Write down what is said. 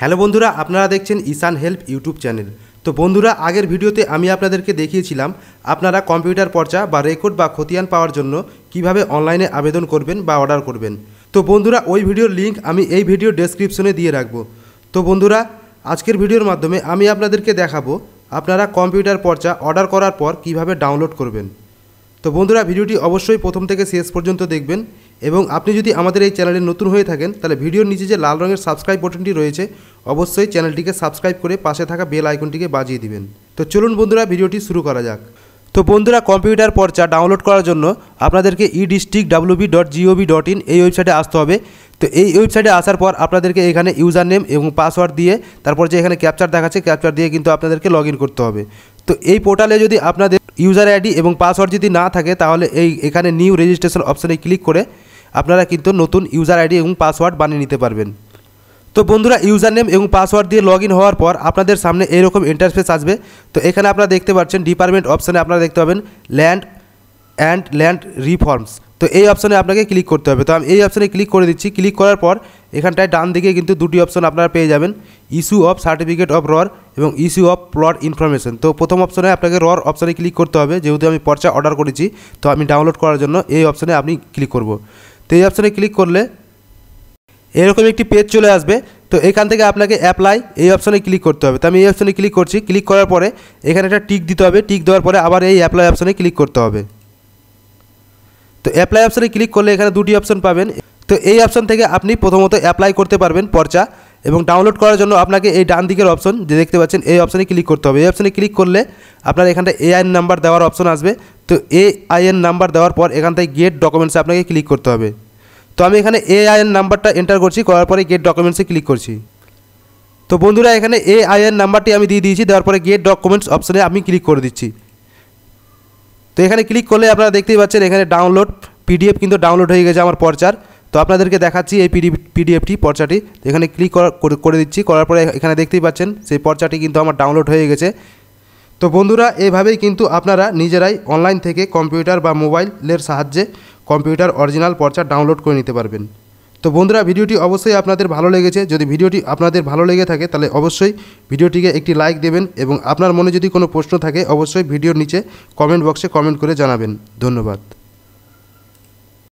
hello বন্ধুরা আপনারা দেখছেন ঈশান হেল্প ইউটিউব চ্যানেল তো বন্ধুরা আগের ভিডিওতে আমি আপনাদেরকে দেখিয়েছিলাম আপনারা কম্পিউটার পর্চা বা রেকর্ড বা খতিয়ান পাওয়ার জন্য কিভাবে অনলাইনে আবেদন করবেন বা অর্ডার করবেন তো বন্ধুরা ওই ভিডিওর লিঙ্ক আমি এই ভিডিও ডেসক্রিপশনে দিয়ে রাখবো তো বন্ধুরা আজকের ভিডিওর মাধ্যমে আমি আপনাদেরকে দেখাবো আপনারা কম্পিউটার পর্চা অর্ডার করার পর কিভাবে ডাউনলোড করবেন তো বন্ধুরা ভিডিওটি অবশ্যই প্রথম থেকে শেষ পর্যন্ত দেখবেন এবং আপনি যদি আমাদের এই চ্যানেলে নতুন হয়ে থাকেন তাহলে ভিডিওর নিচে যে লাল রঙের সাবস্ক্রাইব বাটনটি রয়েছে অবশ্যই চ্যানেলটিকে সাবস্ক্রাইব করে পাশে থাকা বেল আইকনটিকে বাজিয়ে দিবেন তো চলুন বন্ধুরা ভিডিওটি শুরু করা যাক তো বন্ধুরা কম্পিউটার পর্চা ডাউনলোড করার জন্য আপনাদেরকে ই ডিস্ট্রিক্ট ডাব্লুবি ডট জিওবি ডট ইন এই ওয়েবসাইটে আসতে হবে তো এই ওয়েবসাইটে আসার পর আপনাদেরকে এখানে ইউজার নেম এবং পাসওয়ার্ড দিয়ে তারপর যে এখানে ক্যাপচার দেখাচ্ছে ক্যাপচার দিয়ে কিন্তু আপনাদেরকে লগ করতে হবে তো এই পোর্টালে যদি আপনাদের ইউজার আইডি এবং পাসওয়ার্ড যদি না থাকে তাহলে এই এখানে নিউ রেজিস্ট্রেশন অপশানে ক্লিক করে আপনারা কিন্তু নতুন ইউজার আইডি এবং পাসওয়ার্ড বানিয়ে নিতে পারবেন তো বন্ধুরা ইউজার নেম এবং পাসওয়ার্ড দিয়ে লগ হওয়ার পর আপনাদের সামনে এরকম ইন্টারফেস আসবে তো এখানে আপনারা দেখতে পাচ্ছেন ডিপার্টমেন্ট অপশানে আপনারা দেখতে পাবেন ল্যান্ড অ্যান্ড ল্যান্ড রিফর্মস তো এই অপশানে আপনাকে ক্লিক করতে হবে তো আমি এই অপশানে ক্লিক করে দিচ্ছি ক্লিক করার পর এখানটায় ডান দিকে কিন্তু দুটি অপশান আপনারা পেয়ে যাবেন issue of certificate of ROR এবং ইস্যু অফ প্লট ইনফরমেশন তো প্রথম অপশানে আপনাকে রর অপশানে ক্লিক করতে হবে যেহেতু আমি পর্চা অর্ডার করেছি তো আমি ডাউনলোড করার জন্য এই অপশানে আপনি ক্লিক করব তো এই অপশানে ক্লিক করলে এরকম একটি পেজ চলে আসবে তো এখান থেকে আপনাকে অ্যাপ্লাই এই অপশানে ক্লিক করতে হবে তো আমি এই অপশানে ক্লিক করছি ক্লিক করার পরে এখানে একটা টিক দিতে হবে টিক দেওয়ার পরে আবার এই অ্যাপ্লাই অপশানে ক্লিক করতে হবে তো অ্যাপ্লাই অপশানে ক্লিক করলে এখানে দুটি অপশান পাবেন তো এই অপশান থেকে আপনি প্রথমত অ্যাপ্লাই করতে পারবেন পর্চা এবং ডাউনলোড করার জন্য আপনাকে এই ডান দিকের অপশন যে দেখতে পাচ্ছেন এই অপশানে ক্লিক করতে হবে এই অপশানে ক্লিক করলে আপনার এখানটা এআইএন নাম্বার দেওয়ার অপশন আসবে তো এআইএন নাম্বার দেওয়ার পর এখান থেকে গেট ডকুমেন্টসে আপনাকে ক্লিক করতে হবে তো আমি এখানে এআইএন নাম্বারটা এন্টার করছি করার পরে গেট ডকুমেন্টসে ক্লিক করছি তো বন্ধুরা এখানে এআইএন নাম্বারটি আমি দিয়ে দিয়েছি দেওয়ার পরে গেট ডকুমেন্টস অপশানে আমি ক্লিক করে দিচ্ছি তো এখানে ক্লিক করলে আপনারা দেখতেই পাচ্ছেন এখানে ডাউনলোড পিডিএফ কিন্তু ডাউনলোড হয়ে গেছে আমার পর্চার তো আপনাদেরকে দেখাচ্ছি এই পিডি পিডিএফটি পর্চাটি এখানে ক্লিক করে দিচ্ছি করার পরে এখানে দেখতেই পাচ্ছেন সেই পর্চাটি কিন্তু আমার ডাউনলোড হয়ে গেছে তো বন্ধুরা এভাবেই কিন্তু আপনারা নিজেরাই অনলাইন থেকে কম্পিউটার বা মোবাইলের সাহায্যে কম্পিউটার অরিজিনাল পর্চা ডাউনলোড করে নিতে পারবেন তো বন্ধুরা ভিডিওটি অবশ্যই আপনাদের ভালো লেগেছে যদি ভিডিওটি আপনাদের ভালো লেগে থাকে তাহলে অবশ্যই ভিডিওটিকে একটি লাইক দেবেন এবং আপনার মনে যদি কোনো প্রশ্ন থাকে অবশ্যই ভিডিওর নিচে কমেন্ট বক্সে কমেন্ট করে জানাবেন ধন্যবাদ